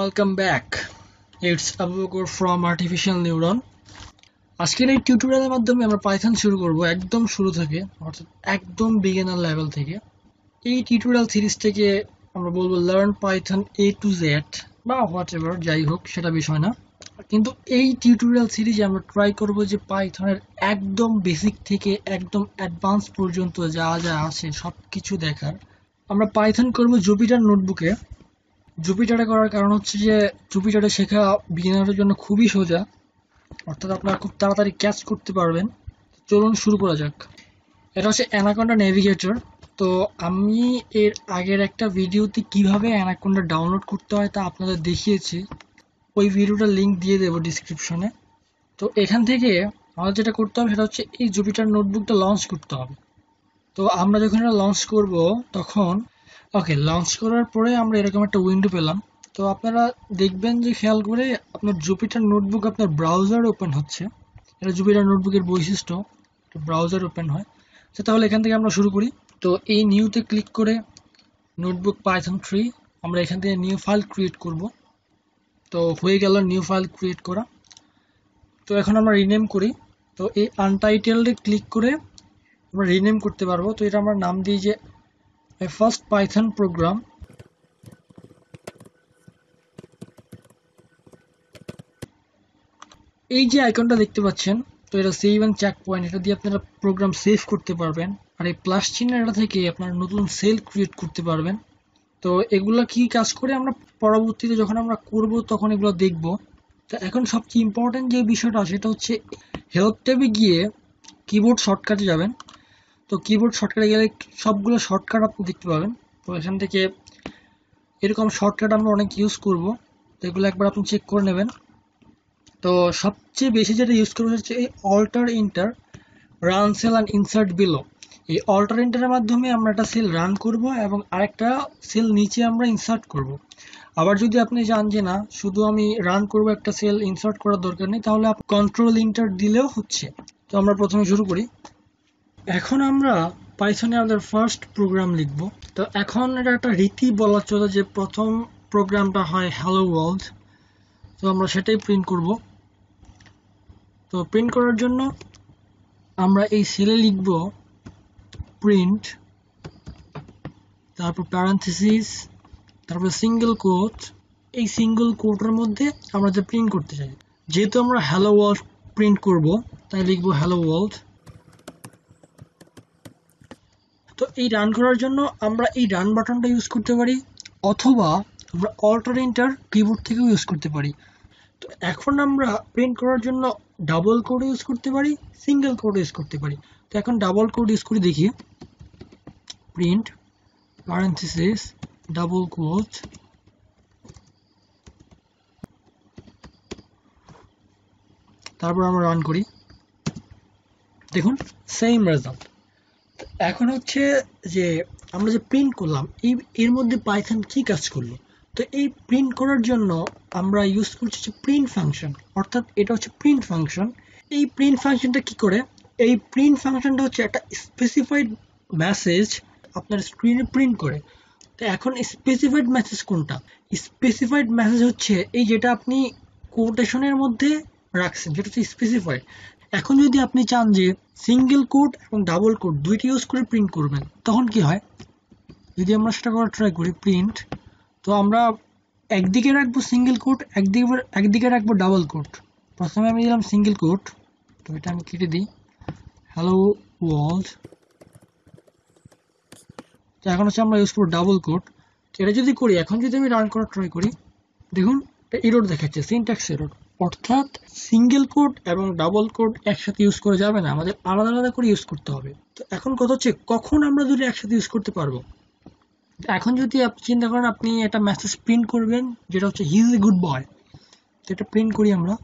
Welcome back it's Abu from artificial Artificial Neuron. আজকের এই টিউটোরিয়ালের মাধ্যমে আমরা পাইথন শুরু করব একদম শুরু থেকে অর্থাৎ একদম বিগিনার লেভেল থেকে এই টিউটোরিয়াল সিরিজ থেকে আমরা বলবো learn Python A to Z বা হোয়াট এভার যাই হোক সেটা বিষয় না কিন্তু এই টিউটোরিয়াল সিরিজে আমরা ট্রাই করব যে পাইথনের একদম বেসিক থেকে একদম অ্যাডভান্স পর্যন্ত যা যা আছে সব কিছু দেখার আমরা পাইথন করব জুপিটার নোটবুকে জুপিটারে করার কারণ হচ্ছে যে জুপিটারে শেখা বিজ্ঞানের জন্য খুবই সোজা অর্থাৎ আপনারা খুব তাড়াতাড়ি ক্যাচ করতে পারবেন চলুন শুরু করা যাক এটা হচ্ছে অ্যানাকোন্ডা নেভিগেটর তো আমি এর আগের একটা ভিডিওতে কিভাবে অ্যানাকোন্ডা ডাউনলোড করতে হয় তা আপনাদের দেখিয়েছি ওই ভিডিওটার লিঙ্ক দিয়ে দেবো ডিসক্রিপশনে তো এখান থেকে আমাদের যেটা করতে হবে সেটা হচ্ছে এই জুপিটার নোটবুকটা লঞ্চ করতে হবে তো আমরা যখন এটা লঞ্চ করব তখন ওকে লঞ্চ করার পরে আমরা এরকম একটা উইন্ডো পেলাম তো আপনারা দেখবেন যে খেয়াল করে আপনার জুপিটার নোটবুক আপনার ব্রাউজার ওপেন হচ্ছে এটা জুপিটার নোটবুকের বৈশিষ্ট্য তো ব্রাউজার ওপেন হয় তো তাহলে এখান থেকে আমরা শুরু করি তো এই নিউতে ক্লিক করে নোটবুক পাইথন থ্রি আমরা এখান থেকে নিউ ফাইল ক্রিয়েট করব তো হয়ে গেল নিউ ফাইল ক্রিয়েট করা তো এখন আমরা রিনেম করি তো এই আনটাইটেলডে ক্লিক করে আমরা রিনেম করতে পারবো তো এটা আমরা নাম দিই যে a first Python program এই যে আইকনটা দেখতে পাচ্ছেন তো এটা সেভ অ্যান্ড চেক পয়েন্ট এটা দিয়ে আপনারা প্রোগ্রাম সেভ করতে পারবেন আর এই প্লাস চিহ্নটা থেকে আপনারা নতুন সেল ক্রিয়েট করতে পারবেন তো এগুলো কি কাজ করে আমরা পরবর্তীতে যখন আমরা করব তখন এগুলো দেখব তো এখন সবচেয়ে ইম্পর্টেন্ট যে বিষয়টা সেটা হচ্ছে হেল্প ট্যাবে গিয়ে কিবোর্ড শর্টকাটে যাবেন তো কিবোর্ড শর্টকাটে গেলে সবগুলো শর্টকাট আপনি দেখতে পাবেন তো এখান থেকে এরকম শর্টকাট আমরা অনেক ইউজ করব তো এগুলো একবার আপনি চেক করে নেবেন তো সবচেয়ে বেশি যেটা ইউজ করবো হচ্ছে এই alt enter run cell and insert below এই অল্টার ইন্টারের মাধ্যমে আমরা একটা সেল রান করব এবং আরেকটা সেল নিচে আমরা ইনসার্ট করব। আবার যদি আপনি জান যে না শুধু আমি রান করব একটা সেল ইনসার্ট করার দরকার নেই তাহলে কন্ট্রোল ইন্টার দিলেও হচ্ছে তো আমরা প্রথমে শুরু করি এখন আমরা পাইথনে আমাদের ফার্স্ট প্রোগ্রাম লিখব তো এখন এটা একটা রীতি বলা চলে যে প্রথম প্রোগ্রামটা হয় হ্যালো ওয়ার্ল্ড তো আমরা সেটাই প্রিন্ট করব তো প্রিন্ট করার জন্য আমরা এই সেলে লিখব প্রিন্ট তারপর প্যারান্থিস তারপর সিঙ্গেল কোট এই সিঙ্গেল কোটের মধ্যে আমরা যে প্রিন্ট করতে চাই যেহেতু আমরা হ্যালো ওয়ার্ল্ড প্রিন্ট করব তাই লিখব হ্যালো ওয়ার্ল্ড তো এই রান করার জন্য আমরা এই রান বাটনটা ইউজ করতে পারি অথবা আমরা অল্টার ইন্টার কিবোর্ড থেকেও ইউজ করতে পারি তো এখন আমরা প্রিন্ট করার জন্য ডাবল কোড ইউজ করতে পারি সিঙ্গেল কোড ইউজ করতে পারি তো এখন ডাবল কোড ইউজ করে দেখি প্রিন্ট প্যারেন্থিসিস ডাবল কোড তারপর আমরা রান করি দেখুন সেম রেজাল্ট এখন হচ্ছে যে আমরা যে প্রিন্ট করলাম এই এর মধ্যে পাইথন কি কাজ করলো তো এই প্রিন্ট করার জন্য আমরা ইউজ করছি হচ্ছে প্রিন্ট ফাংশন অর্থাৎ এটা হচ্ছে প্রিন্ট ফাংশন এই প্রিন্ট ফাংশনটা কি করে এই প্রিন্ট ফাংশনটা হচ্ছে একটা স্পেসিফাইড মেসেজ আপনার স্ক্রিনে প্রিন্ট করে তো এখন স্পেসিফাইড মেসেজ কোনটা স্পেসিফাইড মেসেজ হচ্ছে এই যেটা আপনি কোটেশনের মধ্যে রাখছেন যেটা হচ্ছে স্পেসিফাইড এখন যদি আপনি চান যে সিঙ্গেল কোড এবং ডাবল কোড দুইটি ইউজ করে প্রিন্ট করবেন তখন কি হয় যদি আমরা সেটা করার ট্রাই করি প্রিন্ট তো আমরা একদিকে রাখবো সিঙ্গেল কোড একদিকে একদিকে রাখবো ডাবল কোড প্রথমে আমি দিলাম সিঙ্গেল কোড তো এটা আমি কেটে দিই হ্যালো ওয়ার্ল্ড তো এখন হচ্ছে আমরা ইউজ করবো ডাবল কোড তো এটা যদি করি এখন যদি আমি রান করার ট্রাই করি দেখুন এটা ইরোড দেখাচ্ছে সিনট্যাক্স এরোড অর্থাৎ সিঙ্গেল কোড এবং ডাবল কোড একসাথে ইউজ করে যাবে না আমাদের আলাদা আলাদা করে ইউজ করতে হবে তো এখন কথা হচ্ছে কখন আমরা দুটো একসাথে ইউজ করতে পারবো এখন যদি আপনি চিন্তা করেন আপনি একটা মেসেজ প্রিন্ট করবেন যেটা হচ্ছে হিজ এ গুড বয় তো এটা প্রিন্ট করি আমরা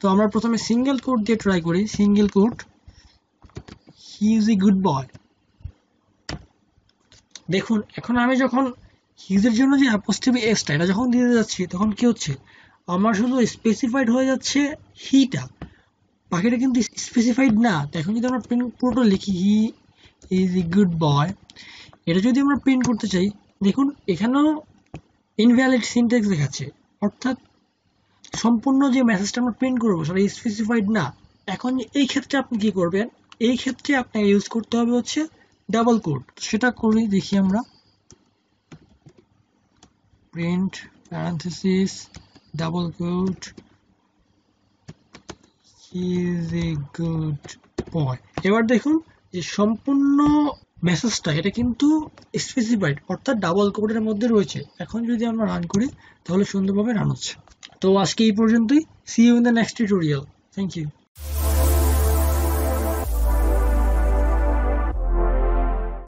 তো আমরা প্রথমে সিঙ্গেল কোড দিয়ে ট্রাই করি single code he is a good boy দেখুন এখন আমি যখন হিউজের জন্য যে অ্যাপোস্ট্রফি এক্সটা এটা যখন দিতে যাচ্ছি তখন কি হচ্ছে আমার শুধু স্পেসিফাইড হয়ে যাচ্ছে হিটা বাকিটা কিন্তু স্পেসিফাইড না তো এখন যদি আমরা প্রিন্ট পুরোটা লিখি he is E good boy এটা যদি আমরা প্রিন্ট করতে চাই দেখুন এখানেও ইনভ্যালিড সিনটেক্স দেখাচ্ছে অর্থাৎ সম্পূর্ণ যে মেসেজটা আমরা প্রিন্ট করবো সেটা স্পেসিফাইড না এখন এই ক্ষেত্রে আপনি কি করবেন এই ক্ষেত্রে আপনাকে ইউজ করতে হবে হচ্ছে ডাবল কোড সেটা করেই দেখি আমরা print parenthesis double quote he is a good boy এবার দেখুন যে সম্পূর্ণ মেসেজটা এটা কিন্তু স্পেসিফাইড অর্থাৎ ডাবল কোডের মধ্যে রয়েছে এখন যদি আমরা রান করি তাহলে সুন্দরভাবে রান হচ্ছে তো আজকে এই পর্যন্তই see you in the next tutorial thank you